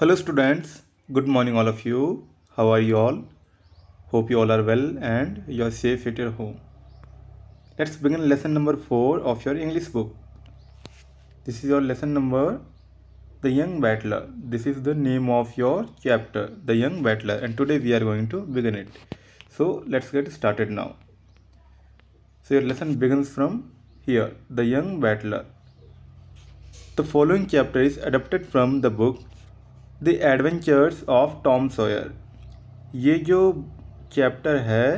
hello students good morning all of you how are you all hope you all are well and you are safe at your home let's begin lesson number 4 of your english book this is your lesson number the young battler. this is the name of your chapter the young battler. and today we are going to begin it so let's get started now so your lesson begins from here the young battler. the following chapter is adapted from the book the adventures of Tom Sawyer ये जो chapter है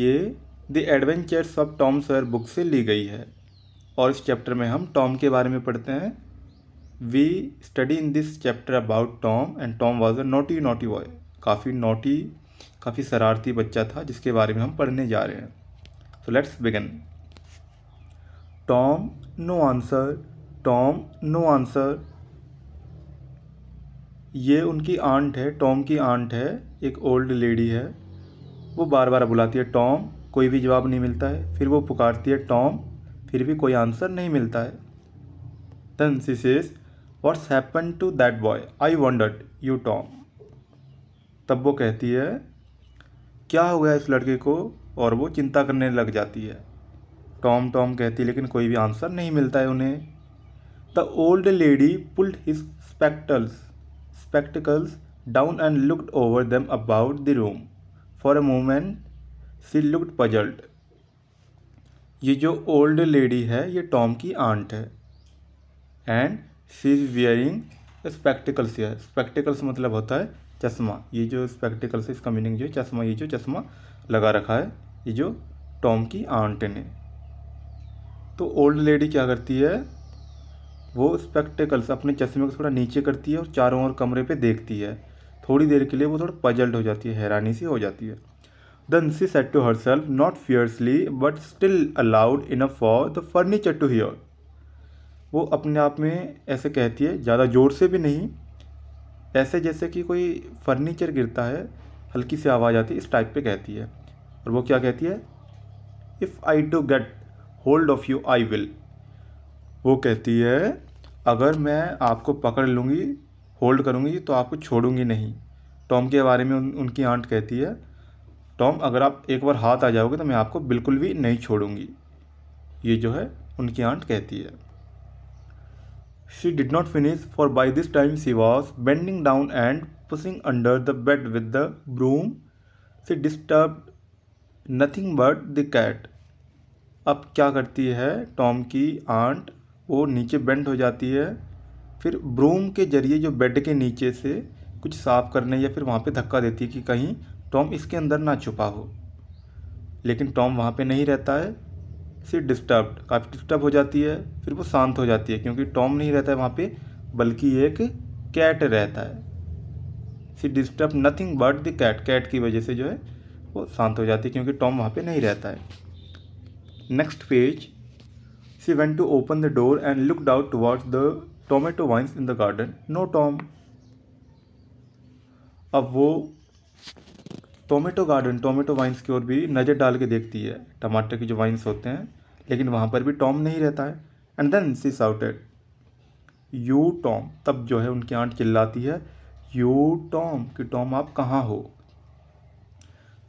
ये the adventures of Tom Sawyer book से ली गई है और इस चैप्टर में हम टॉम के बारे में पढ़ते हैं we study in this chapter about Tom and Tom was a naughty naughty boy काफ़ी नोटी काफ़ी शरारती बच्चा था जिसके बारे में हम पढ़ने जा रहे हैं so let's begin Tom no answer Tom no answer ये उनकी आंट है टॉम की आंट है एक ओल्ड लेडी है वो बार बार बुलाती है टॉम कोई भी जवाब नहीं मिलता है फिर वो पुकारती है टॉम फिर भी कोई आंसर नहीं मिलता है then she says what's happen to that boy I want you Tom तब वो कहती है क्या हो गया इस लड़के को और वो चिंता करने लग जाती है टॉम टॉम कहती है लेकिन कोई भी आंसर नहीं मिलता है उन्हें the old lady pulled his spectacles spectacles down and looked over them about the room. For a moment, she looked puzzled. ये जो ओल्ड लेडी है ये टॉम की आंट है and she is wearing spectacles है स्पेक्टिकल्स मतलब होता है चश्मा ये जो स्पेक्टिकल्स है इसका मीनिंग जो चश्मा ये जो चश्मा लगा रखा है ये जो टॉम की आंट ने तो ओल्ड लेडी क्या करती है वो स्पेक्टेकल्स अपने चश्मे को थोड़ा नीचे करती है और चारों ओर कमरे पे देखती है थोड़ी देर के लिए वो थोड़ा पजल्ड हो जाती है हैरानी सी हो जाती है then she said to herself not fiercely but still aloud in a for the furniture to hear वो अपने आप में ऐसे कहती है ज़्यादा ज़ोर से भी नहीं ऐसे जैसे कि कोई फर्नीचर गिरता है हल्की सी आवाज़ आती है इस टाइप पे कहती है और वो क्या कहती है if I to get hold of you I will वो कहती है अगर मैं आपको पकड़ लूँगी होल्ड करूँगी तो आपको छोड़ूंगी नहीं टॉम के बारे में उन, उनकी आंट कहती है टॉम अगर आप एक बार हाथ आ जाओगे तो मैं आपको बिल्कुल भी नहीं छोड़ूंगी ये जो है उनकी आंट कहती है she did not finish for by this time she was bending down and pushing under the bed with the broom she disturb nothing but the cat अब क्या करती है टॉम की आंट वो नीचे बेंड हो जाती है फिर ब्रूम के ज़रिए जो बेड के नीचे से कुछ साफ़ करने या फिर वहाँ पे धक्का देती है कि कहीं टॉम इसके अंदर ना छुपा हो लेकिन टॉम वहाँ पे नहीं रहता है सिर्फ डिस्टर्ब काफ़ी डिस्टर्ब हो जाती है फिर वो शांत हो जाती है क्योंकि टॉम नहीं रहता है वहाँ पर बल्कि एक कैट रहता है she disturb nothing but the cat cat की वजह से जो है वो शांत हो जाती है क्योंकि टॉम वहाँ पे नहीं रहता है next page She went to open the door and looked out towards the tomato vines in the garden. No Tom. अब वो टोमेटो गार्डन टोमेटो वाइन्स की ओर भी नज़र डाल के देखती है टमाटर के जो वाइन्स होते हैं लेकिन वहाँ पर भी टॉम नहीं रहता है and then she shouted you Tom तब जो है उनकी आंट चिल्लाती है यू टॉम कि टॉम आप कहाँ हो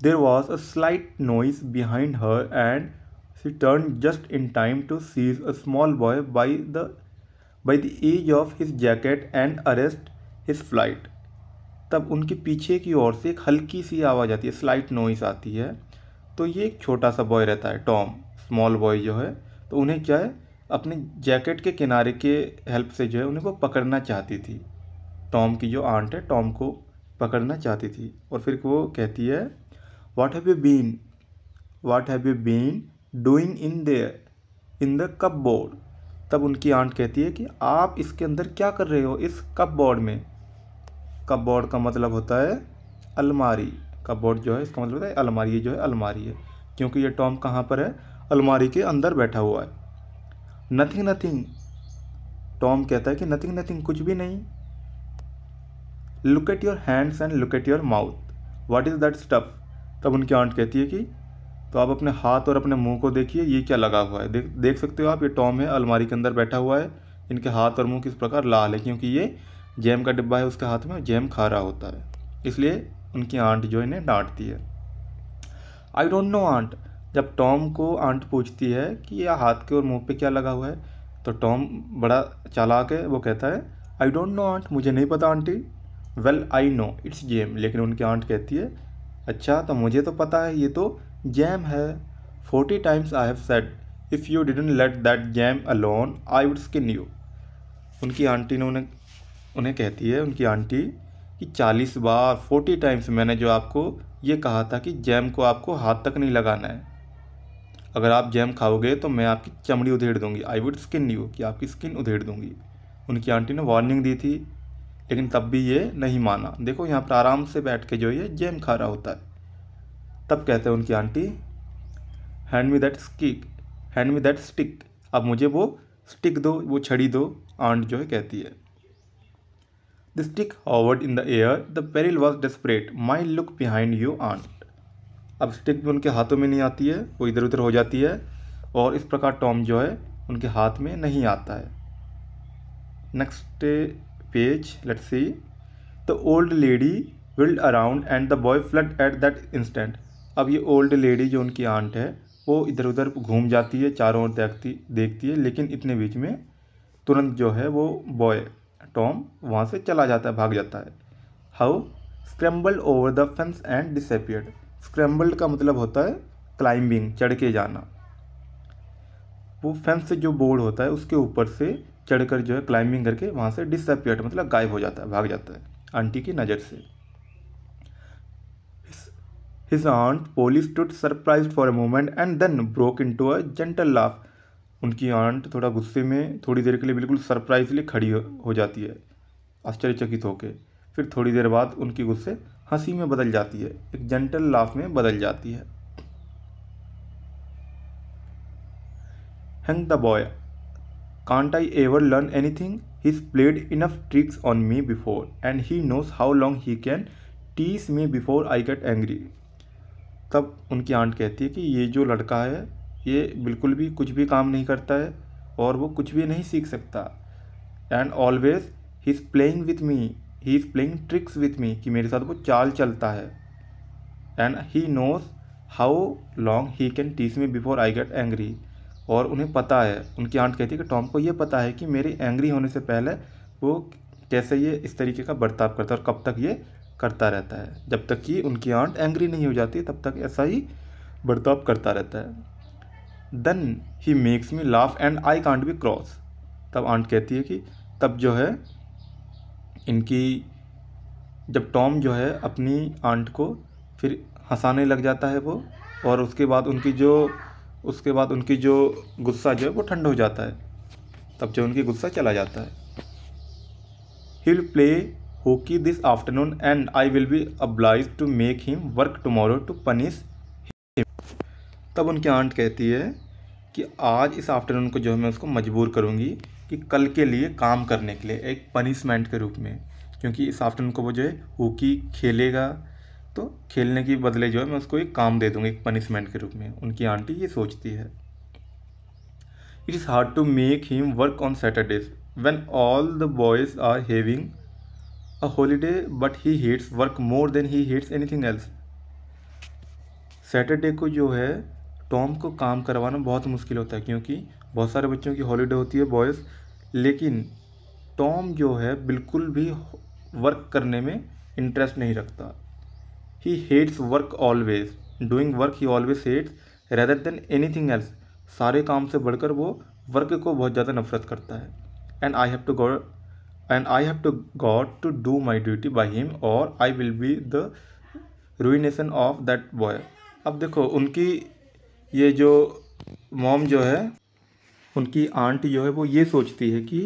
there was a slight noise behind her and she turned just in time to seize a small boy by the, by the edge of his jacket and arrest his flight. तब उनके पीछे की ओर से एक हल्की सी आवाज़ आती है स्लाइट नॉइस आती है तो ये एक छोटा सा बॉय रहता है टॉम स्मॉल बॉय जो है तो उन्हें क्या है अपने जैकेट के किनारे के हेल्प से जो है उन्हें वो पकड़ना चाहती थी टॉम की जो आंट है टॉम को पकड़ना चाहती थी और फिर वो कहती है what have you been what have you been doing in there in the cupboard तब उनकी आंट कहती है कि आप इसके अंदर क्या कर रहे हो इस कप बोर्ड में कप बोर्ड का मतलब होता है अलमारी कप बोर्ड जो है इसका मतलब होता है अलमारी जो है अलमारी है क्योंकि ये टॉम कहाँ पर है अलमारी के अंदर बैठा हुआ है नथिंग नथिंग टॉम कहता है कि नथिंग नथिंग कुछ भी नहीं look at your hands and look at your mouth what is that stuff तब उनकी आंट कहती है कि तो आप अपने हाथ और अपने मुंह को देखिए ये क्या लगा हुआ है देख देख सकते हो आप ये टॉम है अलमारी के अंदर बैठा हुआ है इनके हाथ और मुंह किस प्रकार लाल है क्योंकि ये जैम का डिब्बा है उसके हाथ में जैम खा रहा होता है इसलिए उनकी आंट जो इन्हें डांटती है आई डोंट नो आंट जब टॉम को आंट पूछती है कि यह हाथ के और मुँह पर क्या लगा हुआ है तो टॉम बड़ा चालाक है वो कहता है आई डोंट नो आंट मुझे नहीं पता auntie well I know it's jam लेकिन उनकी आंट कहती है अच्छा तो मुझे तो पता है ये तो जैम है forty times I have said if you didn't let that jam alone I would skin you उनकी आंटी ने उन्हें उन्हें कहती है उनकी आंटी कि चालीस बार फोर्टी टाइम्स मैंने जो आपको ये कहा था कि जैम को आपको हाथ तक नहीं लगाना है अगर आप जैम खाओगे तो मैं आपकी चमड़ी उधेड़ दूंगी आई वुड स्किन यू कि आपकी स्किन उधेड़ दूंगी उनकी आंटी ने वार्निंग दी थी लेकिन तब भी ये नहीं माना देखो यहाँ पर आराम से बैठ के जो ये जैम खा रहा होता है तब कहते हैं उनकी auntie hand me that stick hand me that stick अब मुझे वो स्टिक दो वो छड़ी दो आंट जो है कहती है the stick hovered in the air the peril was desperate my look behind you aunt अब स्टिक भी उनके हाथों में नहीं आती है वो इधर उधर हो जाती है और इस प्रकार टॉम जो है उनके हाथ में नहीं आता है next page let's see the old lady whirled around and the boy fled at that instant अब ये ओल्ड लेडी जो उनकी आंट है वो इधर उधर घूम जाती है चारों ओर देखती देखती है लेकिन इतने बीच में तुरंत जो है वो बॉय टॉम वहाँ से चला जाता है भाग जाता है how scrambled over the fence and disappeared scrambled का मतलब होता है क्लाइंबिंग चढ़ के जाना वो फेंस जो बोर्ड होता है उसके ऊपर से चढ़कर जो है क्लाइंबिंग करके वहाँ से डिसअपियर्ड मतलब गायब हो जाता है भाग जाता है आंटी की नज़र से His aunt Polly stood surprised for a moment and then broke into a gentle laugh. उनकी आंट थोड़ा गुस्से में थोड़ी देर के लिए बिल्कुल सरप्राइजली खड़ी हो जाती है आश्चर्यचकित होकर फिर थोड़ी देर बाद उनकी गुस्से हंसी में बदल जाती है एक जेंटल लाफ में बदल जाती है hang the boy can't I ever learn anything he's played enough tricks on me before and he knows how long he can tease me before I get angry तब उनकी aunt कहती है कि ये जो लड़का है ये बिल्कुल भी कुछ भी काम नहीं करता है और वो कुछ भी नहीं सीख सकता and always he is playing with me he is playing tricks with me कि मेरे साथ वो चाल चलता है and he knows how long he can tease me before I get angry और उन्हें पता है उनकी आंट कहती है कि टॉम को ये पता है कि मेरे एंग्री होने से पहले वो कैसे ये इस तरीके का बर्ताव करता है और कब तक ये करता रहता है जब तक कि उनकी आंट एंग्री नहीं हो जाती तब तक ऐसा ही बर्ताव करता रहता है then he makes me laugh and I can't be cross तब आंट कहती है कि तब जो है इनकी जब टॉम जो है अपनी आंट को फिर हंसाने लग जाता है वो और उसके बाद उनकी जो उसके बाद उनकी जो गुस्सा जो है वो ठंड हो जाता है तब जो उनकी गुस्सा चला जाता है he will play hockey this afternoon and I will be obliged to make him work tomorrow to punish him तब उनकी आंट कहती है कि आज इस आफ्टरनून को जो है मैं उसको मजबूर करूँगी कि कल के लिए काम करने के लिए एक पनिशमेंट के रूप में क्योंकि इस आफ्टरनून को वो जो है हॉकी खेलेगा तो खेलने के बदले जो है मैं उसको एक काम दे दूँगी एक पनिशमेंट के रूप में उनकी आंटी ये सोचती है it is hard to make him work on Saturdays when all the boys are having a but he hates work more than than he hates anything else Saturday को जो है टॉम को काम करवाना बहुत मुश्किल होता है क्योंकि बहुत सारे बच्चों की हॉलीडे होती है बॉयज़ लेकिन टॉम जो है बिल्कुल भी वर्क करने में इंटरेस्ट नहीं रखता he hates work always doing work he always hates rather than anything else सारे काम से बढ़कर वो वर्क को बहुत ज़्यादा नफरत करता है and I have to got and I have to got to do my duty by him or I will be the ruination of that boy अब देखो उनकी ये जो मॉम जो है उनकी आंट जो है वो ये सोचती है कि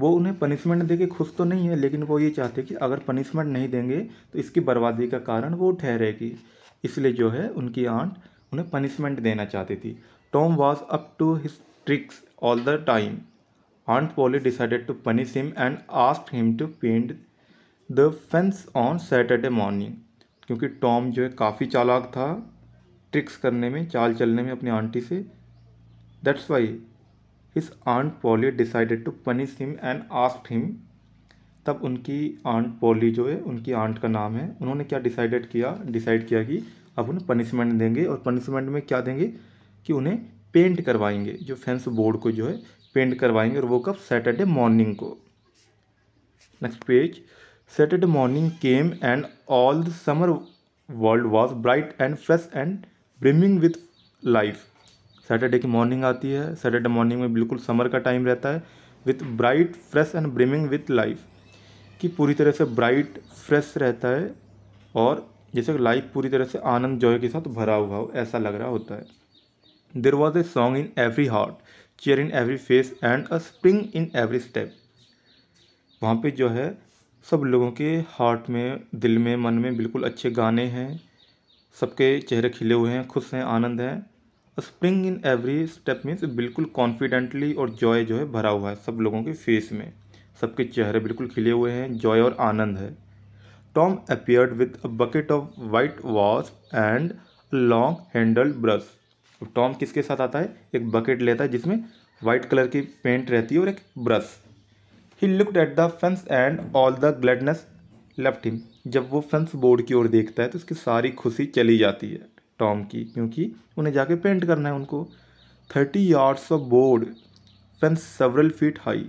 वो उन्हें पनिशमेंट दे के खुश तो नहीं है लेकिन वो ये चाहते कि अगर पनिशमेंट नहीं देंगे तो इसकी बर्बादी का कारण वो ठहरेगी इसलिए जो है उनकी आंट उन्हें पनिशमेंट देना चाहती थी Tom was up to his tricks all the time Aunt Polly decided to punish him and asked him to paint the fence on Saturday morning क्योंकि टॉम जो है काफ़ी चालाक था ट्रिक्स करने में चाल चलने में अपनी आंटी से that's why his aunt Polly decided to punish him and ask him तब उनकी आंट पॉली जो है उनकी आंट का नाम है उन्होंने क्या डिसाइडेड किया डिसाइड किया कि अब उन्हें पनिशमेंट देंगे और पनिशमेंट में क्या देंगे कि उन्हें पेंट करवाएंगे जो फेंस बोर्ड को जो है पेंट करवाएंगे और वो कब सैटरडे मॉर्निंग को next page Saturday morning came and all the summer world was bright and fresh and brimming with life Saturday की मॉर्निंग आती है सैटरडे मॉर्निंग में बिल्कुल समर का टाइम रहता है with bright fresh and brimming with life कि पूरी तरह से ब्राइट फ्रेश रहता है और जैसे लाइफ पूरी तरह से आनंद जॉय के साथ भरा हुआ हो ऐसा लग रहा होता है there was a song in every heart cheer in every face and a spring in every step वहाँ पे जो है सब लोगों के हार्ट में दिल में मन में बिल्कुल अच्छे गाने हैं सबके चेहरे खिले हुए हैं खुश हैं आनंद हैं spring in every step means बिल्कुल कॉन्फिडेंटली और जॉय जो है भरा हुआ है सब लोगों के फेस में सबके चेहरे बिल्कुल खिले हुए हैं जॉय और आनंद है Tom appeared with a bucket of whitewash and long handle brush तो टॉम किसके साथ आता है एक बकेट लेता है जिसमें वाइट कलर की पेंट रहती है और एक brush he looked at the fence and all the gladness left him जब वो फेंस बोर्ड की ओर देखता है तो उसकी सारी खुशी चली जाती है टॉम की क्योंकि उन्हें जाके पेंट करना है उनको thirty yards of board fence several feet high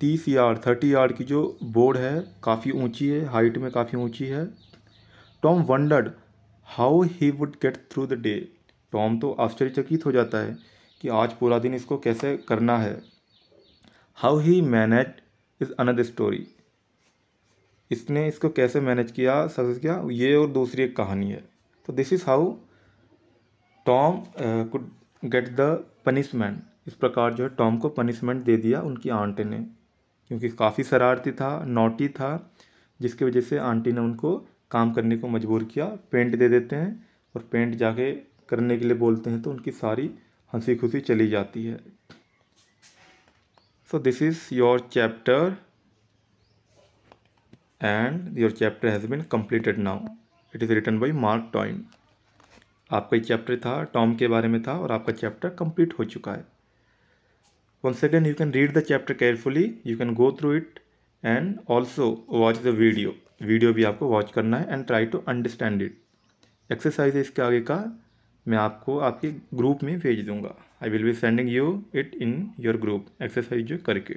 तीस यार्ड थर्टी यार्ड की जो बोर्ड है काफ़ी ऊंची है हाइट में काफ़ी ऊंची है Tom wondered how he would get through the day Tom तो आश्चर्यचकित हो जाता है कि आज पूरा दिन इसको कैसे करना है how he manage is another story इसने इसको कैसे मैनेज किया सक्सेस किया ये और दूसरी एक कहानी है तो this is how Tom could get the punishment इस प्रकार जो है टॉम को पनिशमेंट दे दिया उनकी आंटी ने क्योंकि काफ़ी शरारती था नोटी था जिसकी वजह से आंटी ने उनको काम करने को मजबूर किया पेंट दे देते हैं और पेंट जाके करने के लिए बोलते हैं तो उनकी सारी हंसी खुशी चली जाती है so this is your chapter and your chapter has been completed now it is written by Mark Twain आपका चैप्टर था टॉम के बारे में था और आपका चैप्टर कंप्लीट हो चुका है one second you can read the chapter carefully you can go through it and also watch the video video भी आपको वॉच करना है and try to understand it exercise इसके आगे का मैं आपको आपके ग्रुप में भेज दूँगा I will be sending you it in your group exercise करके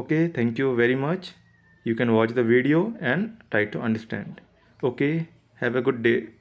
okay thank you very much you can watch the video and try to understand okay have a good day